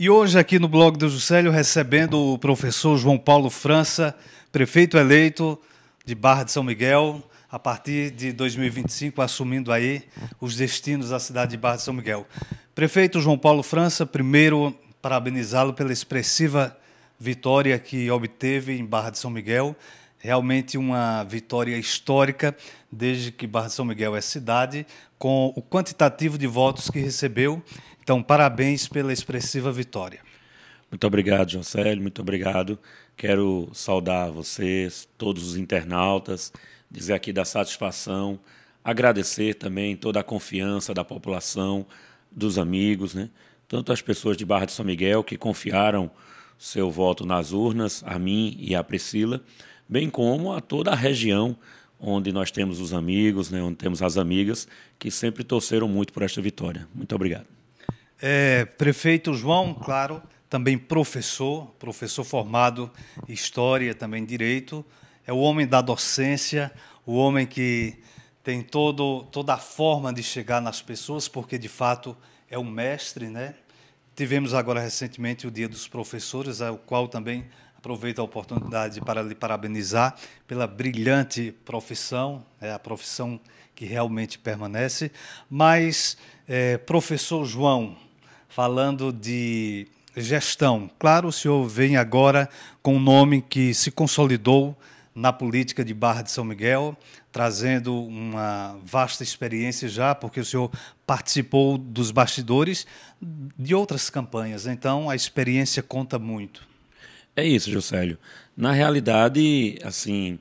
E hoje aqui no blog do Juscelio recebendo o professor João Paulo França, prefeito eleito de Barra de São Miguel, a partir de 2025 assumindo aí os destinos da cidade de Barra de São Miguel. Prefeito João Paulo França, primeiro parabenizá-lo pela expressiva vitória que obteve em Barra de São Miguel realmente uma vitória histórica, desde que Barra de São Miguel é cidade, com o quantitativo de votos que recebeu. Então, parabéns pela expressiva vitória. Muito obrigado, Jocélio, muito obrigado. Quero saudar vocês, todos os internautas, dizer aqui da satisfação, agradecer também toda a confiança da população, dos amigos, né? tanto as pessoas de Barra de São Miguel que confiaram seu voto nas urnas, a mim e a Priscila, bem como a toda a região onde nós temos os amigos, né, onde temos as amigas, que sempre torceram muito por esta vitória. Muito obrigado. É, prefeito João, claro, também professor, professor formado em História, também Direito, é o homem da docência, o homem que tem todo, toda a forma de chegar nas pessoas, porque, de fato, é um mestre, né? Tivemos agora recentemente o Dia dos Professores, ao qual também Aproveito a oportunidade para lhe parabenizar pela brilhante profissão, é a profissão que realmente permanece. Mas, é, professor João, falando de gestão, claro, o senhor vem agora com um nome que se consolidou na política de Barra de São Miguel, trazendo uma vasta experiência já, porque o senhor participou dos bastidores de outras campanhas, então a experiência conta muito. É isso, Josélio. Na realidade, assim,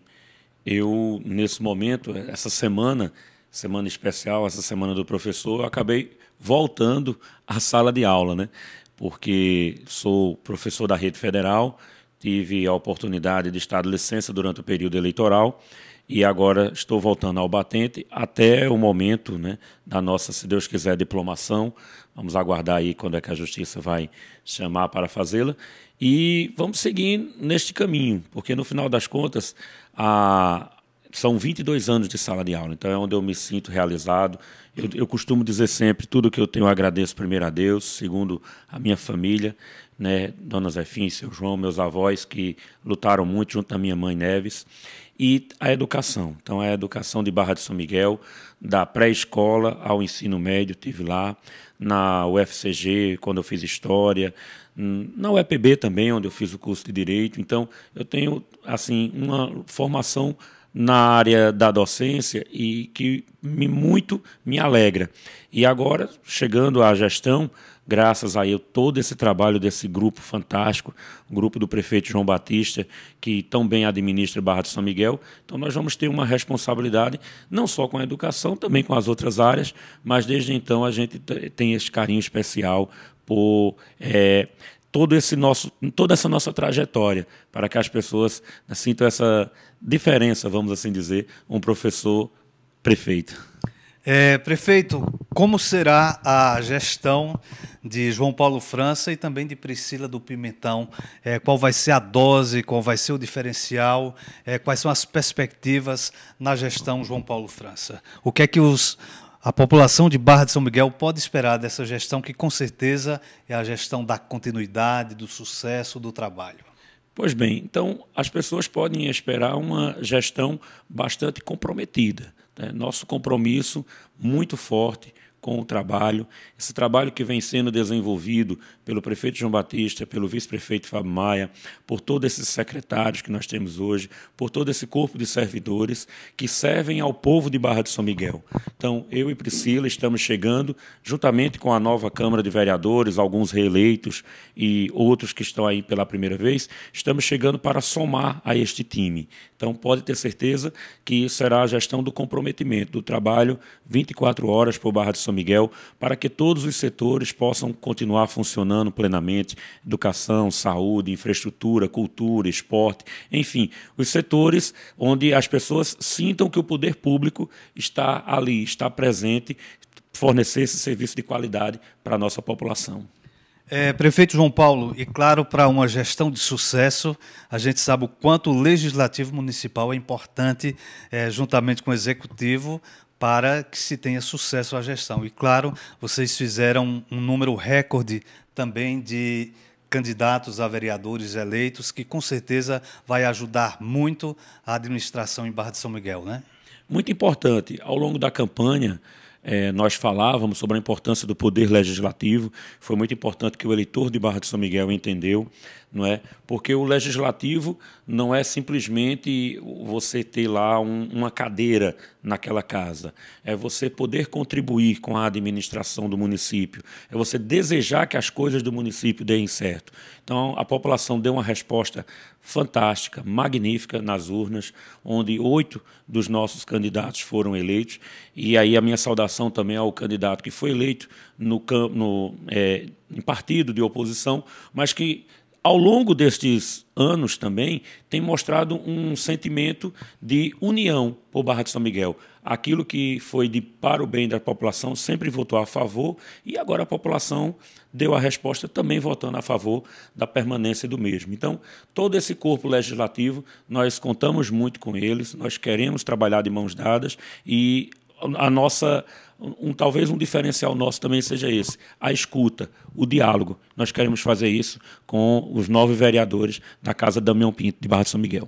eu, nesse momento, essa semana, semana especial, essa semana do professor, eu acabei voltando à sala de aula, né? Porque sou professor da rede federal, tive a oportunidade de estar de licença durante o período eleitoral e agora estou voltando ao batente até o momento né, da nossa, se Deus quiser, diplomação. Vamos aguardar aí quando é que a justiça vai chamar para fazê-la. E vamos seguir neste caminho, porque no final das contas, a, são 22 anos de sala de aula, então é onde eu me sinto realizado. Eu, eu costumo dizer sempre: tudo que eu tenho eu agradeço primeiro a Deus, segundo a minha família, né, Dona Zefim, seu João, meus avós que lutaram muito junto à minha mãe Neves, e a educação. Então, é a educação de Barra de São Miguel, da pré-escola ao ensino médio, tive lá, na UFCG, quando eu fiz história, na UEPB também, onde eu fiz o curso de direito. Então, eu tenho assim uma formação na área da docência e que me, muito me alegra. E agora, chegando à gestão, graças a eu todo esse trabalho desse grupo fantástico, grupo do prefeito João Batista, que tão bem administra Barra de São Miguel. Então nós vamos ter uma responsabilidade não só com a educação, também com as outras áreas, mas desde então a gente tem esse carinho especial por é, todo esse nosso, toda essa nossa trajetória, para que as pessoas né, sintam essa diferença, vamos assim dizer, um professor prefeito. É, prefeito, como será a gestão de João Paulo França e também de Priscila do Pimentão? É, qual vai ser a dose, qual vai ser o diferencial, é, quais são as perspectivas na gestão João Paulo França? O que é que os a população de Barra de São Miguel pode esperar dessa gestão, que com certeza é a gestão da continuidade, do sucesso, do trabalho. Pois bem, então as pessoas podem esperar uma gestão bastante comprometida. Né? Nosso compromisso muito forte com o trabalho, esse trabalho que vem sendo desenvolvido pelo prefeito João Batista, pelo vice-prefeito Fábio Maia, por todos esses secretários que nós temos hoje, por todo esse corpo de servidores que servem ao povo de Barra de São Miguel. Então, eu e Priscila estamos chegando, juntamente com a nova Câmara de Vereadores, alguns reeleitos e outros que estão aí pela primeira vez, estamos chegando para somar a este time. Então, pode ter certeza que será a gestão do comprometimento do trabalho 24 horas por Barra de São Miguel, para que todos os setores possam continuar funcionando plenamente: educação, saúde, infraestrutura, cultura, esporte, enfim, os setores onde as pessoas sintam que o poder público está ali, está presente, fornecer esse serviço de qualidade para a nossa população. É, prefeito João Paulo, e claro, para uma gestão de sucesso, a gente sabe o quanto o legislativo municipal é importante, é, juntamente com o executivo, para que se tenha sucesso a gestão. E claro, vocês fizeram um número recorde também de candidatos a vereadores eleitos, que com certeza vai ajudar muito a administração em Barra de São Miguel, né? Muito importante. Ao longo da campanha, é, nós falávamos sobre a importância do poder legislativo, foi muito importante que o eleitor de Barra de São Miguel entendeu não é? Porque o legislativo não é simplesmente você ter lá um, uma cadeira naquela casa, é você poder contribuir com a administração do município, é você desejar que as coisas do município deem certo. Então, a população deu uma resposta fantástica, magnífica nas urnas, onde oito dos nossos candidatos foram eleitos. E aí a minha saudação também ao candidato que foi eleito no, no é, em partido de oposição, mas que ao longo destes anos também, tem mostrado um sentimento de união por Barra de São Miguel. Aquilo que foi de para o bem da população sempre votou a favor e agora a população deu a resposta também votando a favor da permanência do mesmo. Então, todo esse corpo legislativo, nós contamos muito com eles, nós queremos trabalhar de mãos dadas e a nossa um, talvez um diferencial nosso também seja esse: a escuta, o diálogo. Nós queremos fazer isso com os nove vereadores da Casa Damião Pinto, de Barra de São Miguel.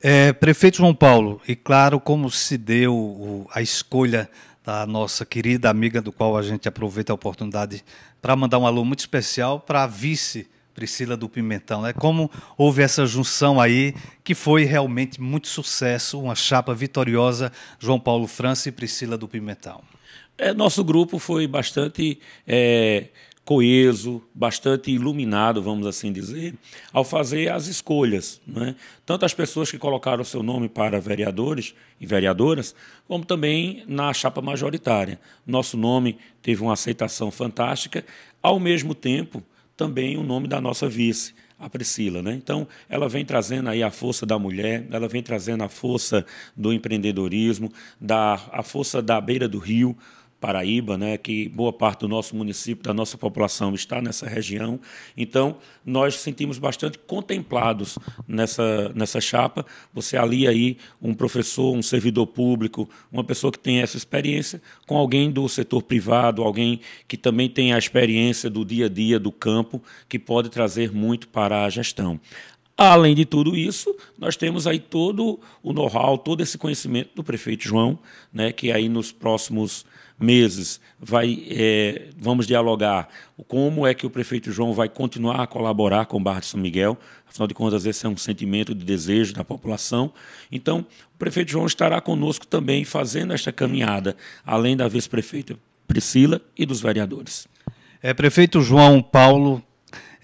É, prefeito João Paulo, e claro, como se deu a escolha da nossa querida amiga, do qual a gente aproveita a oportunidade para mandar um alô muito especial para a vice Priscila do Pimentão. Né? Como houve essa junção aí, que foi realmente muito sucesso, uma chapa vitoriosa, João Paulo França e Priscila do Pimentão. É, nosso grupo foi bastante é, coeso, bastante iluminado, vamos assim dizer, ao fazer as escolhas. Né? Tanto as pessoas que colocaram seu nome para vereadores e vereadoras, como também na chapa majoritária. Nosso nome teve uma aceitação fantástica, ao mesmo tempo, também o nome da nossa vice, a Priscila, né? Então, ela vem trazendo aí a força da mulher, ela vem trazendo a força do empreendedorismo, da a força da beira do rio, Paraíba, né, que boa parte do nosso município, da nossa população está nessa região. Então, nós sentimos bastante contemplados nessa, nessa chapa. Você alia aí um professor, um servidor público, uma pessoa que tem essa experiência, com alguém do setor privado, alguém que também tem a experiência do dia a dia do campo, que pode trazer muito para a gestão. Além de tudo isso, nós temos aí todo o know-how, todo esse conhecimento do prefeito João, né, que aí nos próximos meses vai, é, vamos dialogar como é que o prefeito João vai continuar a colaborar com o Barra de São Miguel. Afinal de contas, esse é um sentimento de desejo da população. Então, o prefeito João estará conosco também fazendo esta caminhada, além da vice-prefeita Priscila e dos vereadores. É, prefeito João Paulo,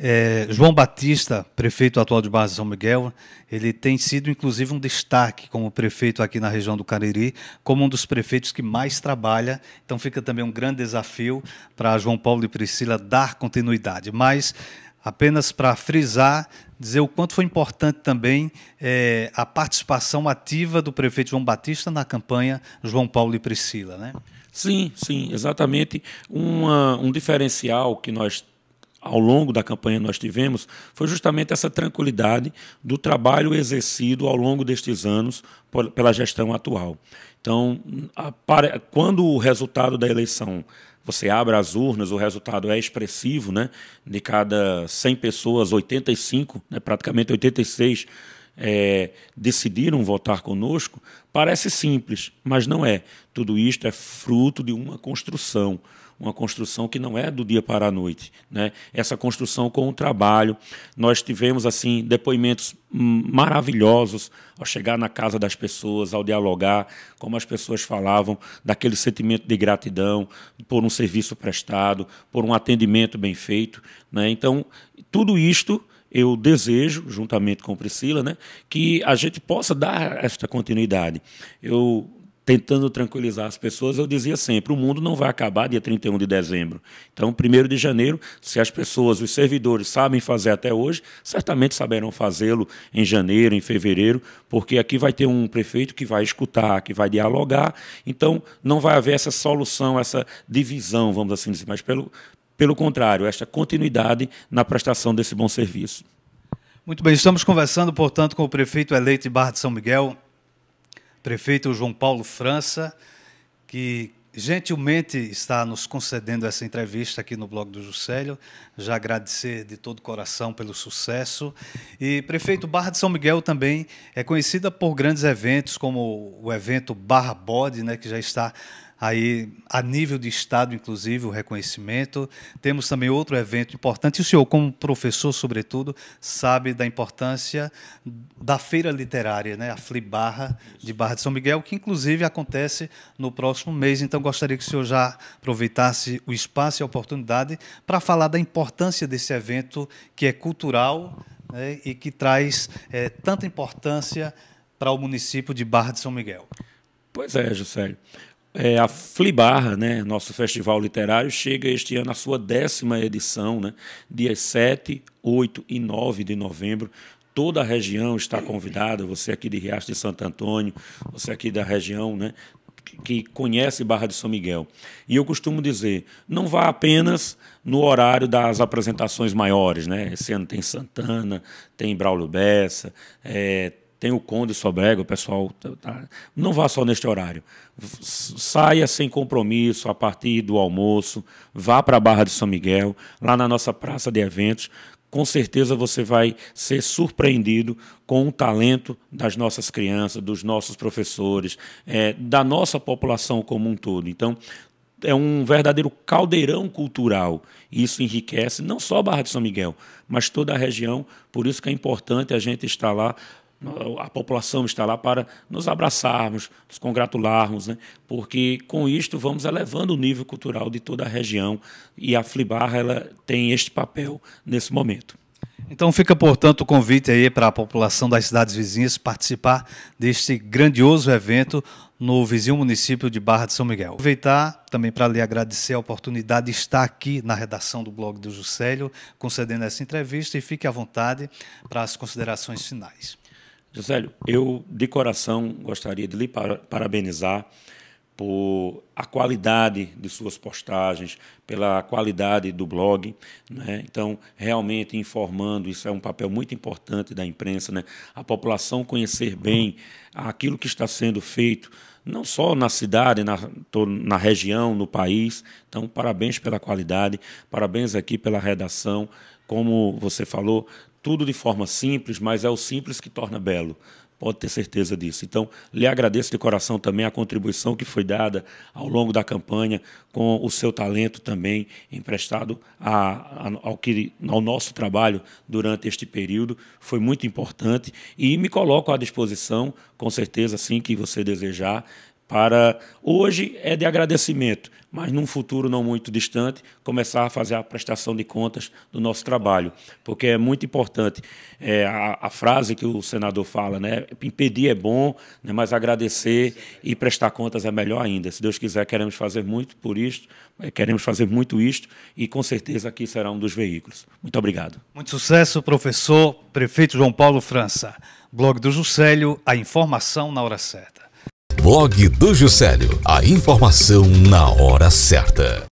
é, João Batista, prefeito atual de Barra de São Miguel, ele tem sido inclusive um destaque como prefeito aqui na região do Cariri, como um dos prefeitos que mais trabalha. Então fica também um grande desafio para João Paulo e Priscila dar continuidade. Mas apenas para frisar, dizer o quanto foi importante também é, a participação ativa do prefeito João Batista na campanha João Paulo e Priscila, né? Sim, sim, exatamente. Uma, um diferencial que nós ao longo da campanha nós tivemos foi justamente essa tranquilidade do trabalho exercido ao longo destes anos por, pela gestão atual. Então, a, para, quando o resultado da eleição você abre as urnas, o resultado é expressivo, né? De cada 100 pessoas, 85, né? praticamente 86 é, decidiram votar conosco, parece simples, mas não é. Tudo isto é fruto de uma construção uma construção que não é do dia para a noite, né? Essa construção com o trabalho, nós tivemos assim depoimentos maravilhosos ao chegar na casa das pessoas, ao dialogar, como as pessoas falavam daquele sentimento de gratidão por um serviço prestado, por um atendimento bem feito, né? Então, tudo isto eu desejo, juntamente com Priscila, né, que a gente possa dar esta continuidade. Eu tentando tranquilizar as pessoas, eu dizia sempre: o mundo não vai acabar dia 31 de dezembro. Então, 1 de janeiro, se as pessoas, os servidores, sabem fazer até hoje, certamente saberão fazê-lo em janeiro, em fevereiro, porque aqui vai ter um prefeito que vai escutar, que vai dialogar. Então, não vai haver essa solução, essa divisão, vamos assim dizer, mas pelo, pelo contrário, esta continuidade na prestação desse bom serviço. Muito bem, estamos conversando, portanto, com o prefeito eleito de Barra de São Miguel, prefeito João Paulo França, que gentilmente está nos concedendo essa entrevista aqui no blog do Juscelio já agradecer de todo o coração pelo sucesso. E prefeito Barra de São Miguel também é conhecida por grandes eventos, como o evento Barra Bode, né, que já está aí a nível de estado, inclusive, o reconhecimento. Temos também outro evento importante. E o senhor, como professor, sobretudo, sabe da importância da feira literária, né? a Barra de Barra de São Miguel, que inclusive acontece no próximo mês. Então, gostaria que o senhor já aproveitasse o espaço e a oportunidade para falar da importância importância desse evento que é cultural né, e que traz é, tanta importância para o município de Barra de São Miguel. Pois é, José, É, a Flibarra, né, nosso festival literário, chega este ano à sua décima edição, né, dias 7, 8 e 9 de novembro. Toda a região está convidada, você aqui de Riacho de Santo Antônio, você aqui da região, né, que conhece Barra de São Miguel. E eu costumo dizer, não vá apenas no horário das apresentações maiores, né? Esse ano tem Santana, tem Braulio Bessa, é, tem o Conde Sobrega, o pessoal. Tá, tá, não vá só neste horário. Saia sem compromisso a partir do almoço, vá para a Barra de São Miguel, lá na nossa praça de eventos com certeza você vai ser surpreendido com o talento das nossas crianças, dos nossos professores, é, da nossa população como um todo. Então, é um verdadeiro caldeirão cultural. Isso enriquece não só a Barra de São Miguel, mas toda a região. Por isso que é importante a gente estar lá a população está lá para nos abraçarmos, nos congratularmos, né? porque com isto vamos elevando o nível cultural de toda a região e a Flibarra ela tem este papel nesse momento. Então fica, portanto, o convite aí para a população das cidades vizinhas participar deste grandioso evento no vizinho município de Barra de São Miguel. Aproveitar também para lhe agradecer a oportunidade de estar aqui na redação do blog do Juscelio, concedendo essa entrevista e fique à vontade para as considerações finais. Josélio, eu de coração gostaria de lhe parabenizar por a qualidade de suas postagens, pela qualidade do blog. Né? Então, realmente informando, isso é um papel muito importante da imprensa, né? a população conhecer bem aquilo que está sendo feito, não só na cidade, na, na região, no país. Então, parabéns pela qualidade, parabéns aqui pela redação. Como você falou, tudo de forma simples, mas é o simples que torna belo. Pode ter certeza disso. Então, lhe agradeço de coração também a contribuição que foi dada ao longo da campanha, com o seu talento também emprestado a, a, ao, que, ao nosso trabalho durante este período. Foi muito importante e me coloco à disposição, com certeza, assim que você desejar, para hoje é de agradecimento, mas num futuro não muito distante, começar a fazer a prestação de contas do nosso trabalho, porque é muito importante é, a, a, frase que o senador fala, né? Impedir é bom, né? mas agradecer e prestar contas é melhor ainda. Se Deus quiser, queremos fazer muito por isto, é, queremos fazer muito isto e com certeza aqui será um dos veículos. Muito obrigado. Muito sucesso, professor, prefeito João Paulo França. Blog do Juscelio, a informação na hora certa. Blog do Juscelio. A informação na hora certa.